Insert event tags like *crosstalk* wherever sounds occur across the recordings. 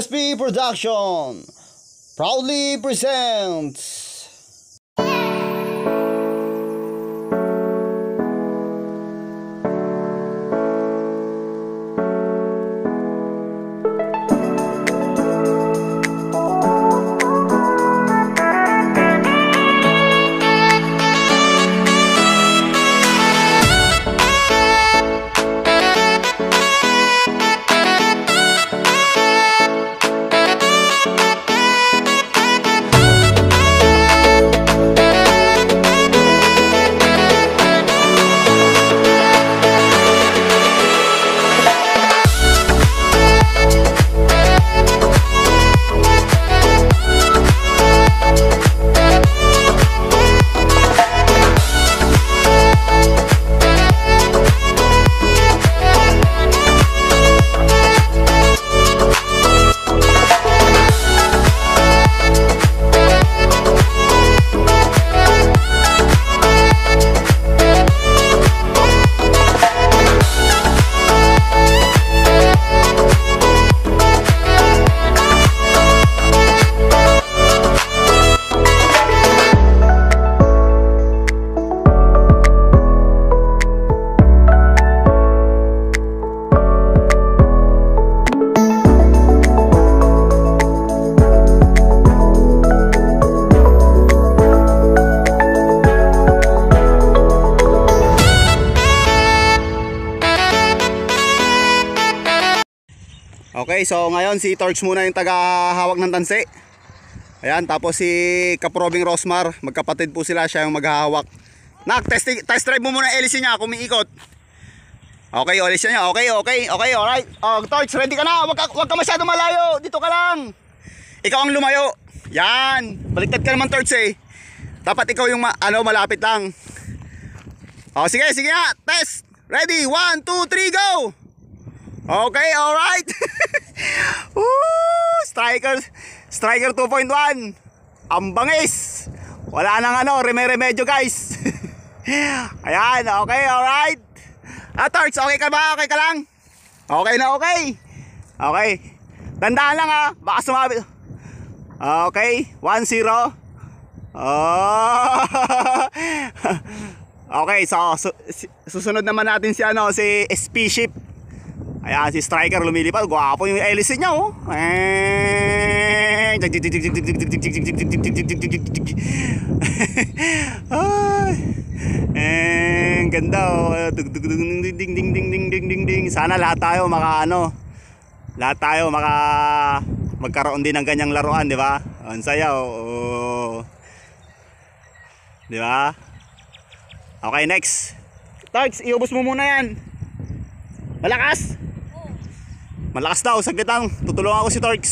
SB Production proudly presents Okay, so ngayon si Torx muna yung tagahawak ng tansi. Ayan, tapos si Kaprobing Rosmar, magkapatid po sila, siya yung maghahawak. Nak, test, test drive mo muna LC niya, kumiikot. Okay, LC niya, okay, okay, okay, alright. Oh, Torx, ready ka na, Huwag ka, wag ka masyado malayo, dito ka lang. Ikaw ang lumayo. Yan, baliktad ka naman Torx eh. Dapat ikaw yung ma ano, malapit lang. Oh, sige, sige na, test. Ready, 1, 2, 3, go! Okay, alright. *laughs* Woo! Striker, Striker 2.1. Ang bangis. Wala nang ano, reme-remedyo guys. *laughs* Ayan, okay, alright. Ah, Torch, okay ka ba? Okay ka lang? Okay na, okay. Okay. Tandaan lang ha, ah. baka sumabi. Okay, 1-0. Oh. *laughs* okay, so, su susunod naman natin si ano, si SP Ship. Ayan si striker lumilipad. Gwapo yung hélice niya oh. Eh. *laughs* Ay, Eh, ganda oh. Ding ding ding ding ding ding ding ding. Sana lahat tayo makaano. Lahat tayo maka magkaroon din ng ganyang laruan, di ba? Ang saya oh. Di ba? Okay, next. Tags, iubos mo muna 'yan. Malakas! Malakas daw, saglit lang. Tutulungan ako si Torx.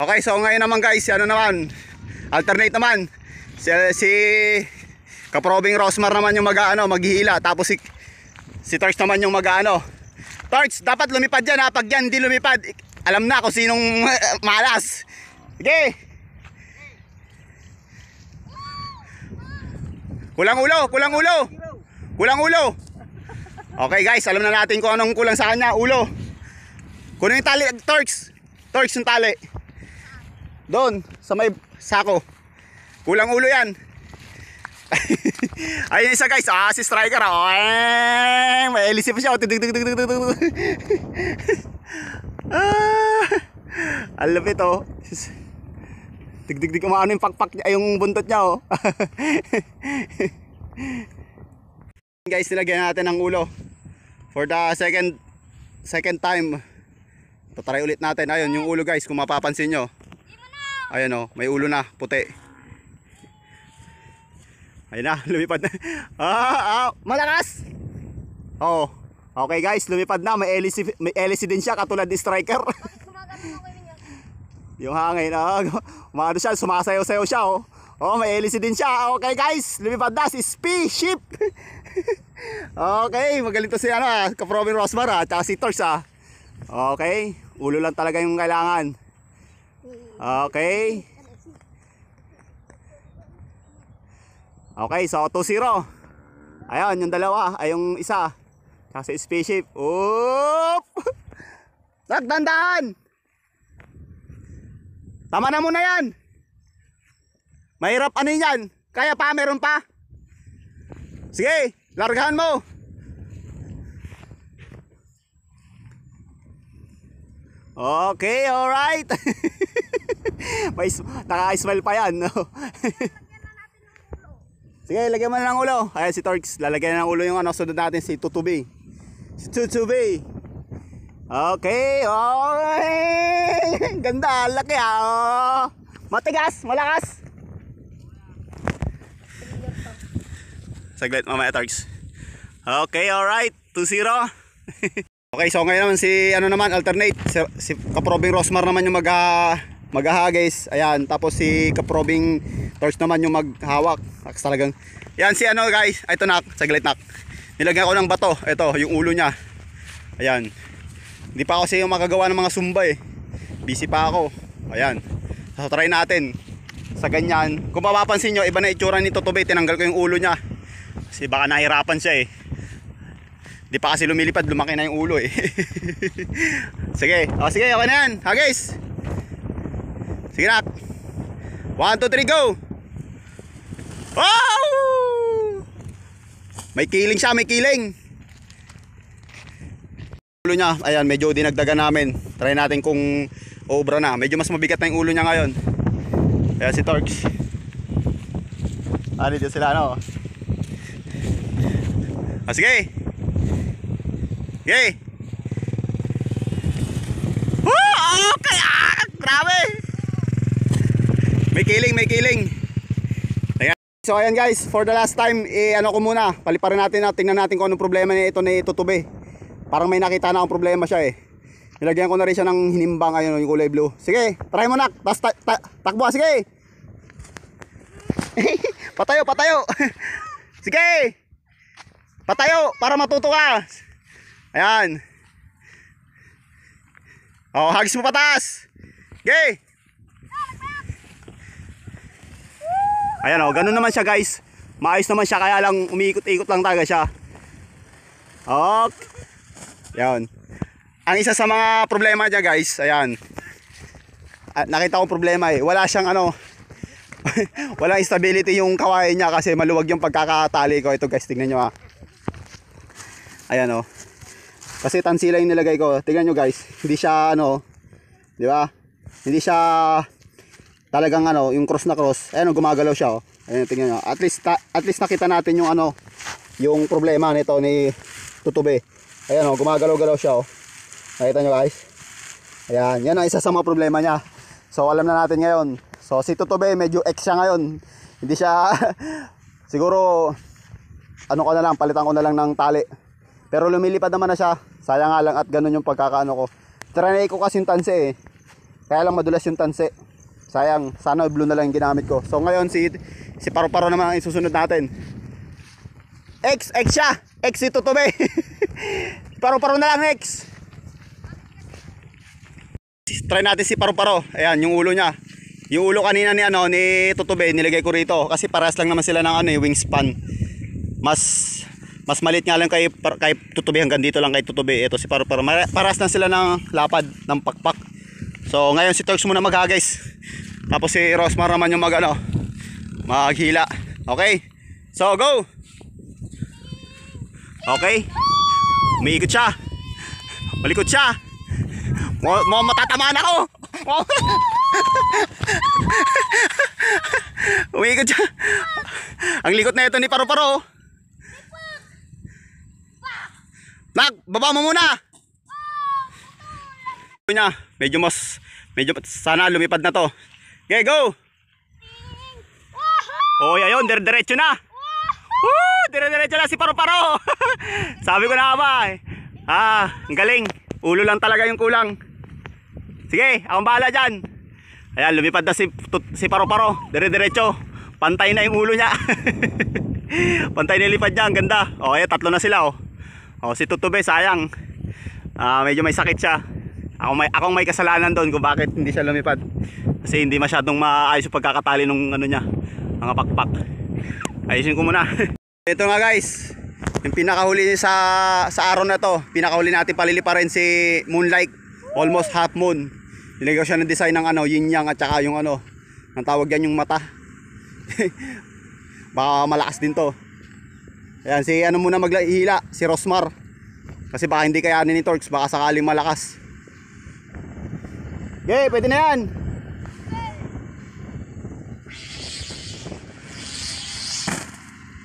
Okay, so ngayon naman guys, ano naman? Alternate naman. Si, si Kaprobing Rosmar naman yung mag-ano, maghihila. Tapos si, si Torx naman yung mag-ano. Torx, dapat lumipad yan ha. Pag yan, di lumipad. Alam na kung sinong *laughs* malas. Sige. Kulang ulo, kulang ulo. Kulang ulo. Okay guys, alam na natin kung anong kulang sa kanya, ulo. Kunin yung tali, Torx. Torx yung tali. Doon, sa may sako. Kulang ulo yan. *laughs* Ayun isa guys, ah, si striker. Ah. Oh, eh, may elisip siya. Oh, *laughs* ah, ang lapit oh. Tigdigdig umaano yung pakpak niya, yung buntot niya oh. *laughs* guys, nilagyan natin ng ulo for the second second time. Tatry ulit natin. Ayun, yung ulo guys, kung mapapansin nyo. Ayun oh, may ulo na, puti. Ayun na, *laughs* lumipad na. Ah, ah, malakas! Oo. Oh, okay guys, lumipad na. May LC, may LC din siya, katulad ni striker. *laughs* yung hangin, ah. *laughs* Maano siya, sumasayaw-sayaw siya oh. Oh, may LC din siya. Okay guys, lumipad na si Spaceship. okay, magaling to si ano, ah, Kaprobin Rosmar ah, tsaka si Torx ah. Okay. Ulo lang talaga yung kailangan. Okay. Okay, so 2-0. Ayun, yung dalawa, ay yung isa. Kasi spaceship. Oop! *laughs* Nagdandahan! Tama na muna yan. Mahirap ano yan. Kaya pa, meron pa. Sige, largahan mo. Okay, all alright. *laughs* Naka-smile pa yan. No? *laughs* Sige, lagyan mo na ng ulo. Ayan si Torx. Lalagyan na ng ulo yung ano. Sunod natin si Tutubi. Si Tutubi. Okay, alright. *laughs* Ganda, laki ah. Oh. Matigas, malakas. Saglit mamaya, Torx. Okay, alright. 2-0. Okay, so ngayon naman si ano naman alternate si, si Kaprobing Rosmar naman yung mag maghaha guys. Ayan, tapos si Kaprobing Torch naman yung maghawak. Aks talagang. Yan si ano guys, ah, ito nak, saglit nak. Nilagyan ko ng bato, ito yung ulo niya. Ayan. Hindi pa ako siya yung makagawa ng mga sumba eh. Busy pa ako. Ayan. So try natin. Sa ganyan, kung mapapansin niyo, iba na itsura nito Tobe, tinanggal ko yung ulo niya. Kasi baka nahirapan siya eh. Di pa kasi lumilipad, lumaki na yung ulo eh. *laughs* sige. O sige, ako na yan. Ha guys. Sige na. 1, 2, 3, go! Wow! May killing siya, may killing. Ulo niya, ayan, medyo dinagdagan namin. Try natin kung obra na. Medyo mas mabigat na yung ulo niya ngayon. Ayan si Torx. Ano dito sila, ano? Ah, sige! Yay! Woo! Okay! Ah! Grabe! May kiling, may kiling. Ayan. So ayan guys, for the last time, eh, ano ko muna, paliparin natin na, tingnan natin kung anong problema niya ito na itutube. Parang may nakita na akong problema siya eh. Nilagyan ko na rin siya ng hinimbang ayun, yung kulay blue. Sige, try mo nak. Tas ta ta takbo, ah. sige. *laughs* patayo, patayo. *laughs* sige. Patayo para matuto ka. Ayan. Oh, hagis mo patas. Okay. Ayan oh, ganun naman siya guys. Maayos naman siya kaya lang umiikot-ikot lang talaga siya. Okay. Ayan. Ang isa sa mga problema niya guys, ayan. Ah, nakita ko problema eh. Wala siyang ano, *laughs* walang stability yung kawain niya kasi maluwag yung pagkakatali ko. Ito guys, tingnan niyo ah. Ayan oh. Kasi tansila yung nilagay ko. Tingnan nyo guys. Hindi siya ano. Di ba? Hindi siya talagang ano. Yung cross na cross. Ayan o oh, gumagalaw siya o. Oh. Ayan tingnan nyo. At least, ta, at least nakita natin yung ano. Yung problema nito ni tutube. Ayan o. Oh, gumagalaw-galaw siya o. Oh. Nakita nyo guys. Ayan. Yan ang isa sa mga problema niya. So alam na natin ngayon. So si tutube medyo ex siya ngayon. Hindi siya *laughs* siguro ano ko na lang palitan ko na lang ng tali pero lumilipad naman na siya. Sayang nga lang at ganun yung pagkakaano ko. Trinay ko kasi yung tanse eh. Kaya lang madulas yung tanse. Sayang, sana blue na lang yung ginamit ko. So ngayon si si Paro-Paro naman ang isusunod natin. X, X siya. X si Tutube. *laughs* Paro-Paro na lang X. Try natin si Paro-Paro. Ayan, yung ulo niya. Yung ulo kanina ni ano ni Tutube nilagay ko rito kasi parehas lang naman sila ng ano eh, wingspan. Mas mas maliit nga lang kay, kay tutubi hanggang dito lang kay tutubi. Ito si Paru Paru. Paras lang sila ng lapad ng pakpak. So ngayon si Turks muna magha guys. Tapos si Rosmar naman yung mag ano, maghila. Okay? So go! Okay? Umiikot siya. Malikot siya. Mo, matatamaan ako. *laughs* Umiikot siya. Ang likot na ito ni Paro-Paro. Bak, baba mo muna. Oh, niya, medyo mas medyo sana lumipad na to. Okay, go. Oh, ayun, dire-diretso na. Woo, dire-diretso na si Paro-Paro. *laughs* Sabi ko na ba. Eh. Ah, ang galing. Ulo lang talaga yung kulang. Sige, akong bahala diyan. Ayan, lumipad na si si Paro-Paro, dire-diretso. Pantay na yung ulo niya. *laughs* Pantay na lipad niya, ang ganda. Oh, ayan, tatlo na sila oh. Oh, si Tutube sayang. Uh, medyo may sakit siya. Ako may akong may kasalanan doon kung bakit hindi siya lumipad. Kasi hindi masyadong maayos yung pagkakatali nung ano niya, mga pakpak. Ayusin ko muna. *laughs* Ito nga guys. Yung pinakahuli sa sa araw na to, pinakahuli natin palili pa si Moonlight, almost half moon. Nilagay siya ng design ng ano, yin yang at saka yung ano, ang tawag yan yung mata. *laughs* Baka malakas din to. Ayan, si ano muna maghila, si Rosmar. Kasi baka hindi kaya ni Torx, baka sakaling malakas. Okay, pwede na yan.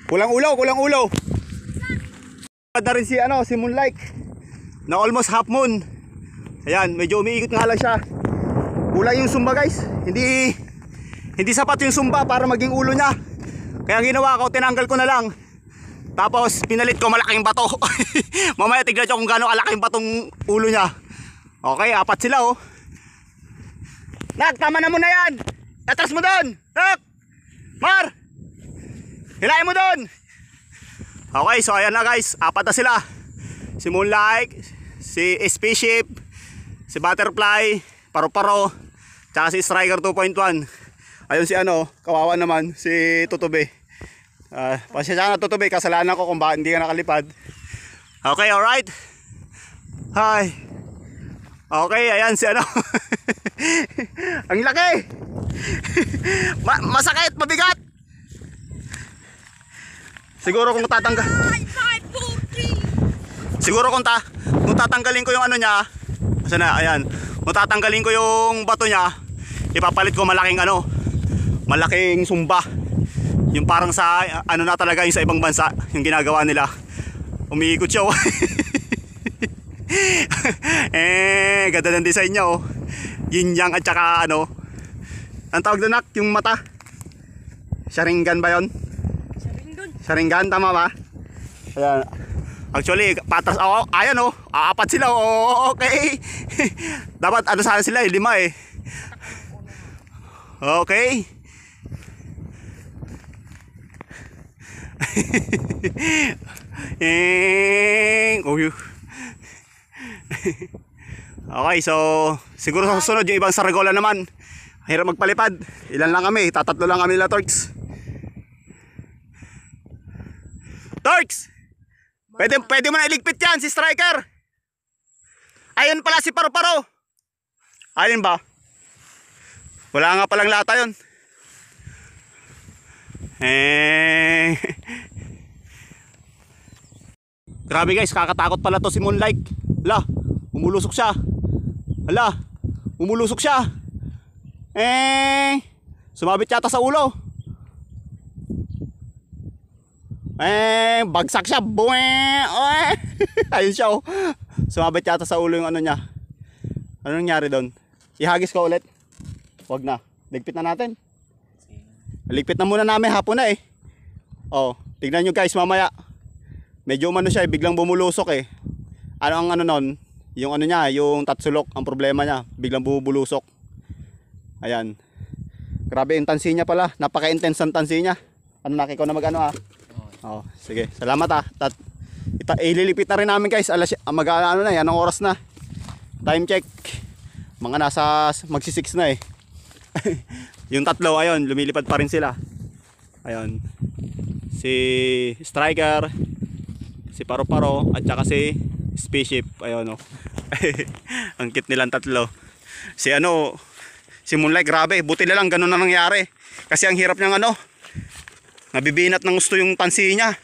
Kulang ulo, kulang ulo. Na rin si ano, si Moonlight. Na almost half moon. Ayan, medyo umiikot nga lang siya. Kulang yung sumba, guys. Hindi hindi sapat yung sumba para maging ulo niya. Kaya ginawa ko, tinanggal ko na lang. Tapos pinalit ko malaking bato. *laughs* Mamaya tignan nyo kung gaano kalaking batong ulo niya. Okay, apat sila oh. Nat, tama na mo na yan. Atras mo doon. Nak! Mar! Hilahin mo doon. Okay, so ayan na guys. Apat na sila. Si Moonlight, si Spaceship, si Butterfly, Paro-Paro, tsaka si Striker 2.1. Ayun si ano, kawawa naman, si Tutube. Uh, pasensya na to tubig, kasalanan ko kung ba hindi ka nakalipad. Okay, alright. Hi. Okay, ayan si ano. *laughs* Ang laki. Ma masakit, mabigat. Siguro kung tatanggal. Siguro kung ta kung tatanggalin ko yung ano niya. Kasi na, ayan. Kung tatanggalin ko yung bato niya, ipapalit ko malaking ano, malaking sumba. Yung parang sa ano na talaga yung sa ibang bansa, yung ginagawa nila. Umiikot siya. Oh. *laughs* eh, ganda ng design niya oh. Yin yang at saka ano. Ang tawag doon nak, yung mata. Sharingan ba 'yon? Sharingan. Sharingan tama ba? Ayan. Actually, patas oh, oh, ayan oh. Aapat sila. Oh, oh okay. *laughs* Dapat ano sana sila eh, lima eh. Okay. Eh, oh, okay, so siguro sa susunod yung ibang saragola naman. Hirap magpalipad. Ilan lang kami? Tatatlo lang kami nila Turks. Turks! Pwede, pwede mo na iligpit yan si Striker. Ayun pala si Paro-Paro. Ayun ba? Wala nga palang lata yun. Eh... *laughs* Grabe guys, kakatakot pala to si Moonlight. Ala, umulusok siya. Hala, umulusok siya. Eh, sumabit yata sa ulo. Eh, bagsak siya. Buwe. *laughs* ayun siya oh. Sumabit yata sa ulo yung ano niya. Ano nangyari doon? Ihagis ko ulit. Wag na. Ligpit na natin. Ligpit na muna namin hapon na eh. Oh, tignan nyo guys mamaya medyo umano siya eh, biglang bumulusok eh ano ang ano nun yung ano niya yung tatsulok ang problema niya biglang bubulusok ayan grabe intense niya pala napaka intense ang tansi niya ano na ko na mag ano ah oh, sige salamat ah Tat ita ililipit eh, na rin namin guys alas ah, mag ah, ano na yan eh, anong oras na time check mga nasa magsi 6 na eh *laughs* yung tatlo ayun lumilipad pa rin sila ayun si striker si Paro-Paro at saka si Spaceship. Ayun oh. *laughs* Ang kit nilang tatlo. Si ano, si Moonlight grabe, buti na lang ganun na nangyari. Kasi ang hirap niyang ano, nabibinat ng gusto yung pansi niya.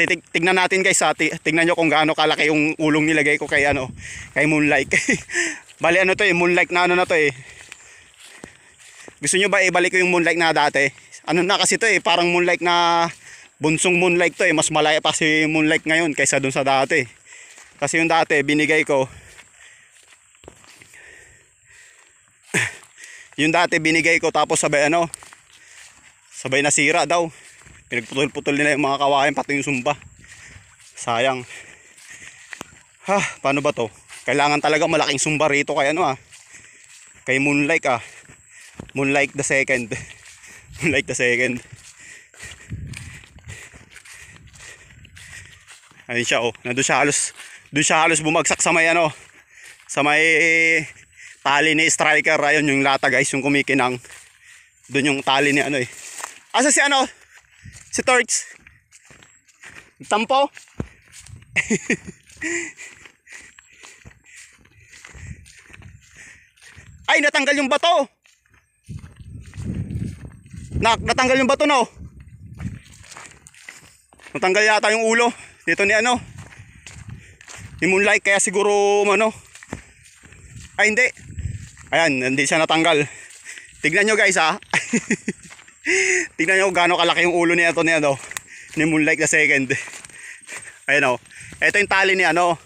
Titig tignan natin guys, ha? Tingnan niyo kung gaano kalaki yung ulong nilagay ko kay ano, kay Moonlight. *laughs* Bali ano to eh, Moonlight na ano na to eh. Gusto niyo ba ibalik ko yung Moonlight na dati? Ano na kasi to eh, parang Moonlight na bunsong moonlight to eh mas malaya pa si moonlight ngayon kaysa dun sa dati kasi yung dati binigay ko *clears throat* yung dati binigay ko tapos sabay ano sabay nasira daw pinagputol-putol nila yung mga kawayan pati yung sumba sayang ha paano ba to kailangan talaga malaking sumba rito kay ano ah kay moonlight ah moonlight the second *laughs* moonlight the second Ayun siya oh. Nandun siya halos doon siya halos bumagsak sa may ano sa may tali ni striker ayun yung lata guys yung kumikinang doon yung tali ni ano eh asa si ano si Turks tampo *laughs* ay natanggal yung bato Nak, natanggal yung bato no natanggal yata yung ulo dito ni ano ni moonlight kaya siguro ano ay hindi ayan hindi siya natanggal tignan nyo guys ha *laughs* tignan nyo gaano kalaki yung ulo ni ito ni ano ni moonlight the second ayan o oh. ito yung tali ni ano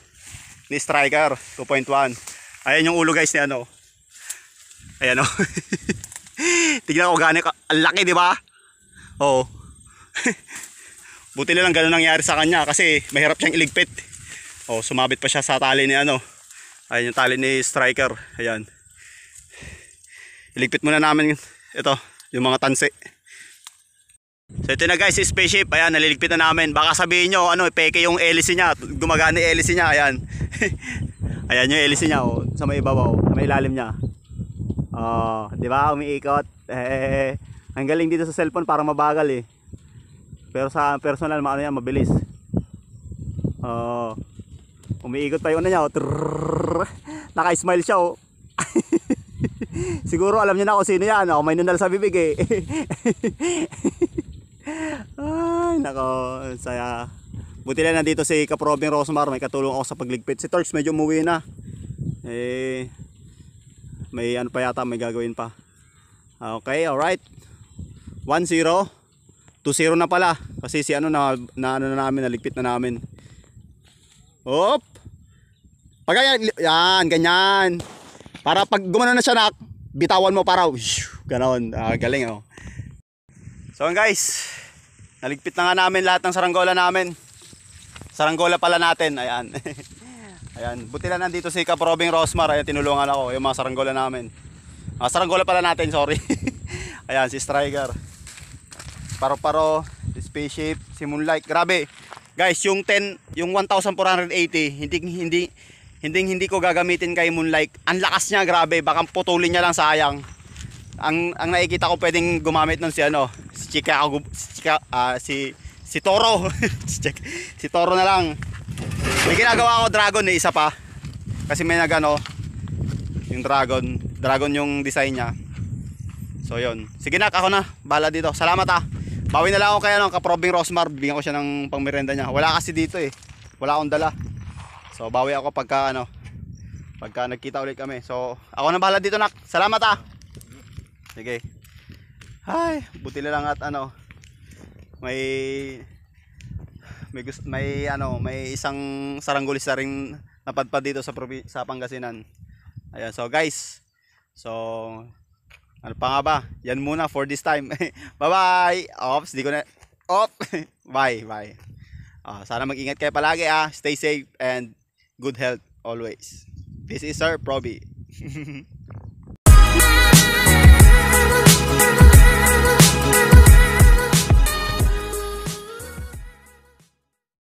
ni striker 2.1 ayan yung ulo guys ni ano ayan o oh. *laughs* tignan ko gaano ang laki diba oo *laughs* Buti na lang ganun nangyari sa kanya kasi mahirap siyang iligpit. Oh, sumabit pa siya sa tali ni ano. Ayun yung tali ni striker. Ayun. Iligpit muna namin ito, yung mga tansi. So ito na guys, spaceship. Ayan, naliligpit na namin. Baka sabihin nyo, ano, peke yung hélice niya. Gumagana yung hélice niya. Ayan. *laughs* Ayan yung hélice niya. Oh, sa may ibabaw. Sa may ilalim niya. Oh, di ba? Umiikot. Eh, eh, eh, eh. ang galing dito sa cellphone. Parang mabagal eh. Pero sa personal, maano yan, mabilis. Oh. Uh, umiikot pa yung ano niya. Oh. naka-smile siya oh. *laughs* Siguro alam niya na ako sino yan. oh. may nunal sa bibig eh. *laughs* Ay, nako. Saya. Buti lang nandito si Kaprobing Rosmar. May katulong ako sa pagligpit. Si Turks medyo umuwi na. Eh, may ano pa yata, may gagawin pa. Okay, alright. 1-0. 2-0 na pala. Kasi si ano na, na ano na namin, naligpit na namin. hop Pag ganyan, yan, ganyan. Para pag gumana na siya nak, bitawan mo para, ganon, ah, galing oh. So guys, naligpit na nga namin lahat ng saranggola namin. Saranggola pala natin, ayan. *laughs* ayan, buti na nandito si Kaprobing Rosmar, ayan, tinulungan ako, yung mga saranggola namin. Ah, saranggola pala natin, sorry. *laughs* ayan, si Striker paro-paro, spaceship, simunlight. Grabe. Guys, yung 10, yung 1480, hindi hindi hindi hindi ko gagamitin kay Moonlight. Ang lakas niya, grabe. Baka putulin niya lang sayang. Ang ang nakikita ko pwedeng gumamit nun si ano, si Chika, si, Chika, uh, si si Toro. *laughs* si Toro na lang. May ginagawa ko dragon eh, isa pa. Kasi may nagano yung dragon, dragon yung design niya. So yon. Sige na, ako na. Bala dito. Salamat ah. Bawi na lang ako kaya ano, ng kaprobing Rosmar. Bigyan ko siya ng pangmerenda niya. Wala kasi dito eh. Wala akong dala. So bawi ako pagka ano. Pagka nagkita ulit kami. So ako na bahala dito nak. Salamat ah. Sige. Ay, buti na lang at ano. May may may ano, may isang saranggolis na rin napadpad dito sa sa Pangasinan. Ayan, so guys. So ano pa nga ba? Yan muna for this time. *laughs* Bye-bye! Oops, di ko na... Op! *laughs* bye, bye. Uh, sana mag-ingat kayo palagi ah. Stay safe and good health always. This is Sir Proby. *laughs*